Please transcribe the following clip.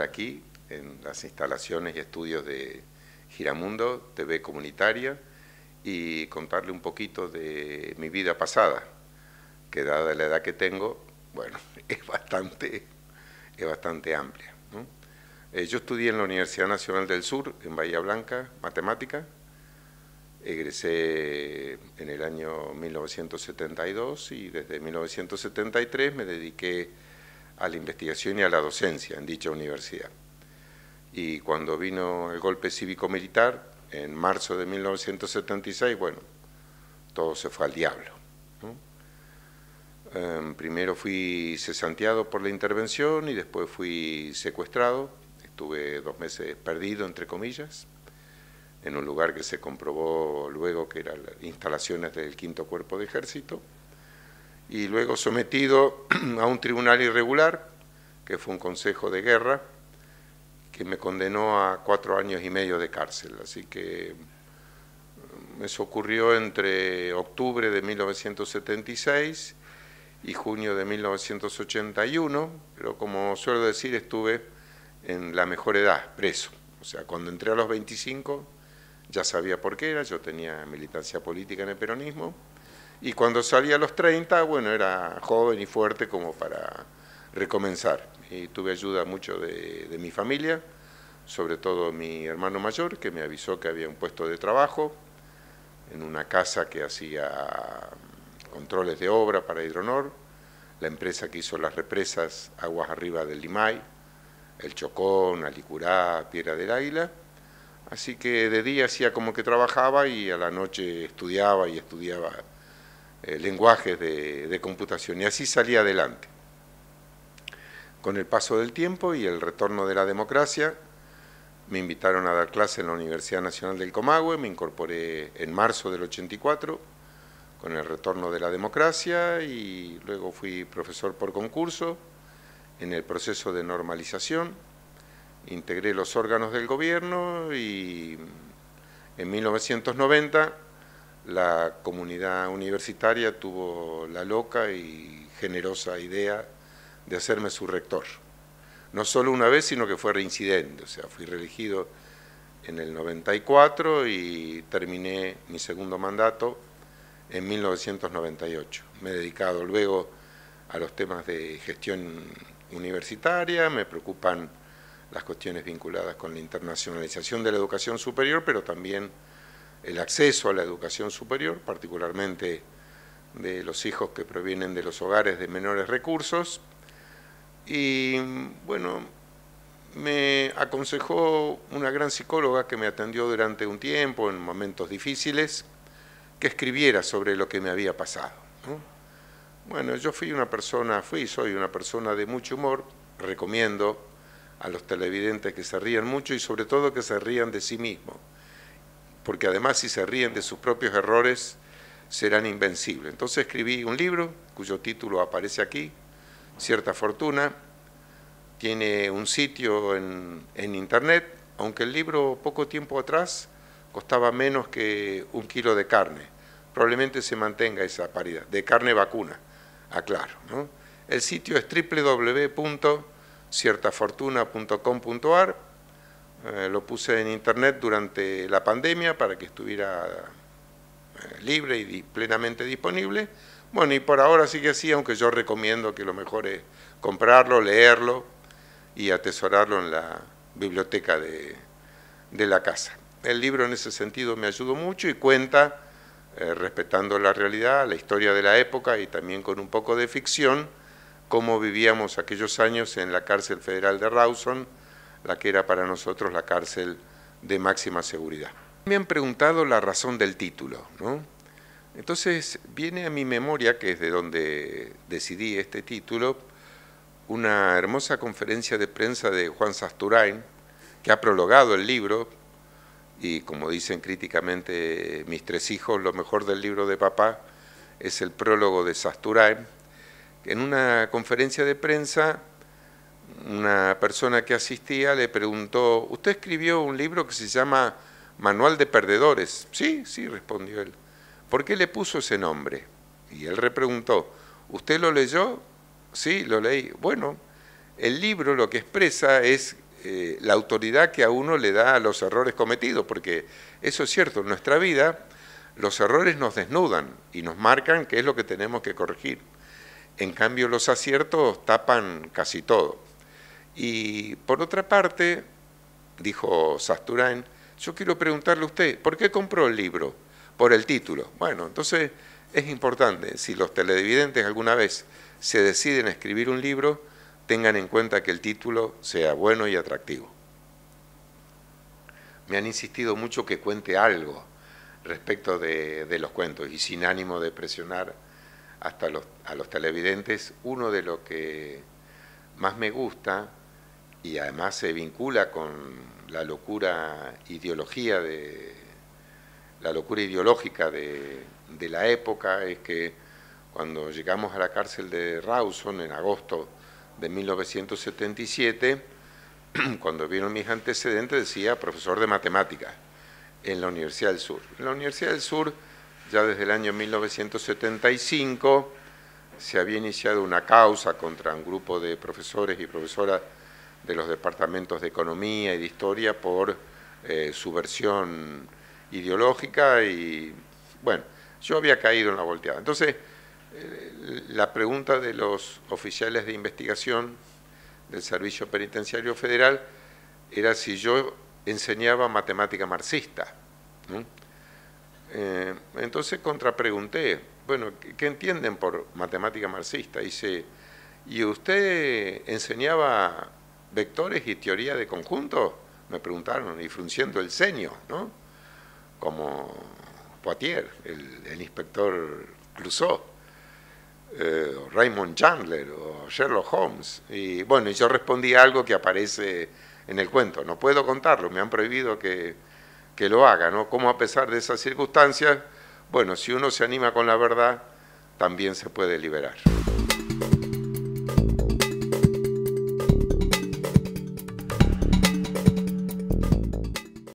aquí en las instalaciones y estudios de Giramundo, TV Comunitaria, y contarle un poquito de mi vida pasada, que dada la edad que tengo, bueno, es bastante, es bastante amplia. Eh, yo estudié en la Universidad Nacional del Sur, en Bahía Blanca, matemática. Egresé en el año 1972 y desde 1973 me dediqué a la investigación y a la docencia en dicha universidad. Y cuando vino el golpe cívico-militar, en marzo de 1976, bueno, todo se fue al diablo. Em, primero fui cesanteado por la intervención y después fui secuestrado. Estuve dos meses perdido, entre comillas, en un lugar que se comprobó luego que eran instalaciones del quinto cuerpo de ejército y luego sometido a un tribunal irregular, que fue un consejo de guerra, que me condenó a cuatro años y medio de cárcel. Así que mm, eso ocurrió entre octubre de 1976 y junio de 1981, pero como suelo decir, estuve en la mejor edad, preso. O sea, cuando entré a los 25 ya sabía por qué era, yo tenía militancia política en el peronismo, y cuando salí a los 30, bueno, era joven y fuerte como para recomenzar. Y tuve ayuda mucho de, mi familia, sobre todo mi hermano mayor, que me avisó que había un puesto de trabajo en una casa que hacía mm, controles de obra para Hidronor, la empresa que hizo las represas aguas arriba del Limay, el Chocón, Alicurá, Piedra del Águila. Así que de día hacía como que trabajaba y a la noche estudiaba y estudiaba eh, lenguajes de, computación. Y así salí adelante. Con el paso del tiempo y el retorno de la democracia, me invitaron a dar clase en la Universidad Nacional del Comahue, me incorporé en marzo del 84 con el retorno de la democracia y luego fui profesor por concurso en el proceso de normalización, integré los órganos del gobierno y en 1990 la comunidad universitaria tuvo la loca y generosa idea de hacerme su rector. No solo una vez, sino que fue reincidente, o sea, fui reelegido en el 94 y terminé mi segundo mandato en 1998. Me he dedicado luego a los temas de gestión universitaria, me preocupan las cuestiones vinculadas con la internacionalización de la educación superior, pero también el acceso a la educación superior, particularmente de los hijos que provienen de los hogares de menores recursos. Y bueno, me aconsejó una gran psicóloga que me atendió durante un tiempo, en momentos difíciles, que escribiera sobre lo que me había pasado. Bueno, yo fui una persona, fui y soy una persona de mucho humor, recomiendo a los televidentes que se rían mucho y sobre todo que se rían de sí mismos porque además si se ríen de sus propios errores, serán invencibles. Entonces escribí un libro cuyo título aparece aquí, Cierta Fortuna. Tiene un sitio en, internet, aunque el libro poco tiempo atrás costaba menos que un kilo de carne. Probablemente se mantenga esa paridad, de carne vacuna, aclaro. El sitio es www.ciertafortuna.com.ar eh, lo puse en internet durante la pandemia para que estuviera eh, libre y plenamente disponible. Bueno, y por ahora sigue así, aunque yo recomiendo que lo mejor es comprarlo, leerlo y atesorarlo en la biblioteca de, la casa. El libro en ese sentido me ayudó mucho y cuenta, eh, respetando la realidad, la historia de la época y también con un poco de ficción, cómo vivíamos aquellos años en la cárcel federal de Rawson, la que era para nosotros la cárcel de máxima seguridad. Me han preguntado la razón del título, ¿no? Entonces viene a mi memoria, que es de donde decidí este título, una hermosa conferencia de prensa de Juan Sasturain, que ha prologado el libro, y como dicen críticamente mis tres hijos, lo mejor del libro de papá es el prólogo de Sasturain, en una conferencia de prensa una persona que asistía le preguntó, usted escribió un libro que se llama Manual de Perdedores. Sí, sí, respondió él. ¿Por qué le puso ese nombre? Y él repreguntó, ¿usted lo leyó? Sí, lo leí. Bueno, el libro lo que expresa es eh, la autoridad que a uno le da a los errores cometidos, porque eso es cierto, en nuestra vida los errores nos desnudan y nos marcan qué es lo que tenemos que corregir. En cambio, los aciertos tapan casi todo. Y por otra parte, dijo Sasturain, yo quiero preguntarle a usted, ¿por qué compró el libro? Por el título. Bueno, entonces es importante, si los televidentes alguna vez se deciden a escribir un libro, tengan en cuenta que el título sea bueno y atractivo. Me han insistido mucho que cuente algo respecto de, de los cuentos y sin ánimo de presionar hasta los, a los televidentes, uno de lo que más me gusta y además se vincula con la locura ideología de la locura ideológica de, de, la época es que cuando llegamos a la cárcel de Rawson en agosto de 1977, cuando vieron mis antecedentes decía profesor de matemáticas en la Universidad del Sur. En la Universidad del Sur ya desde el año 1975 se había iniciado una causa contra un grupo de profesores y profesoras de los departamentos de economía y de historia por eh, su versión ideológica y bueno, yo había caído en la volteada. Entonces, eh, la pregunta de los oficiales de investigación del Servicio Penitenciario Federal era si yo enseñaba matemática marxista. Eh, entonces contrapregunté, bueno, ¿qué entienden por matemática marxista? Dice, ¿y usted enseñaba vectores y teoría de conjunto? me preguntaron, y frunciendo el ceño, ¿no? Como Poitier, el, inspector Clouseau, eh, Raymond Chandler o Sherlock Holmes. Y bueno, yo respondí algo que aparece en el cuento. No puedo contarlo, me han prohibido que, que lo haga, ¿no? Como a pesar de esas circunstancias, bueno, si uno se anima con la verdad, también se puede liberar.